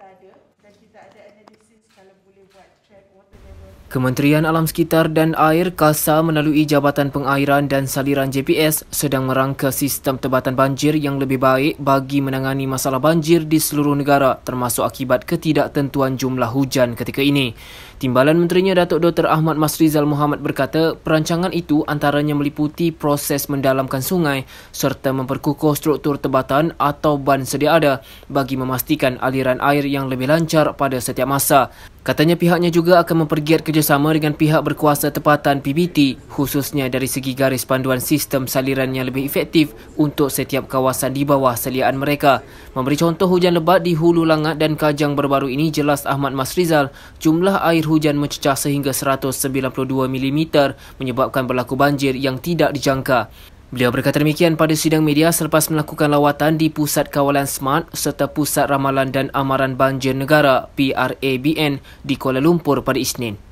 kita ada dan kita ada Kementerian Alam Sekitar dan Air KASA melalui Jabatan Pengairan dan Saliran JPS sedang merangka sistem tebatan banjir yang lebih baik bagi menangani masalah banjir di seluruh negara termasuk akibat ketidaktentuan jumlah hujan ketika ini. Timbalan Menterinya Datuk Dr. Ahmad Masrizal Muhammad berkata perancangan itu antaranya meliputi proses mendalamkan sungai serta memperkukuh struktur tebatan atau ban sedia ada bagi memastikan aliran air yang lebih lancar pada setiap masa. Katanya pihaknya juga akan mempergiat kerjasama dengan pihak berkuasa tempatan PBT khususnya dari segi garis panduan sistem saliran yang lebih efektif untuk setiap kawasan di bawah seliaan mereka. Memberi contoh hujan lebat di Hulu Langat dan Kajang Berbaru ini jelas Ahmad Masrizal jumlah air hujan mencecah sehingga 192 mm menyebabkan berlaku banjir yang tidak dijangka. Beliau berkata demikian pada sidang media selepas melakukan lawatan di Pusat Kawalan Smart serta Pusat Ramalan dan Amaran Banjir Negara PRABN di Kuala Lumpur pada Isnin.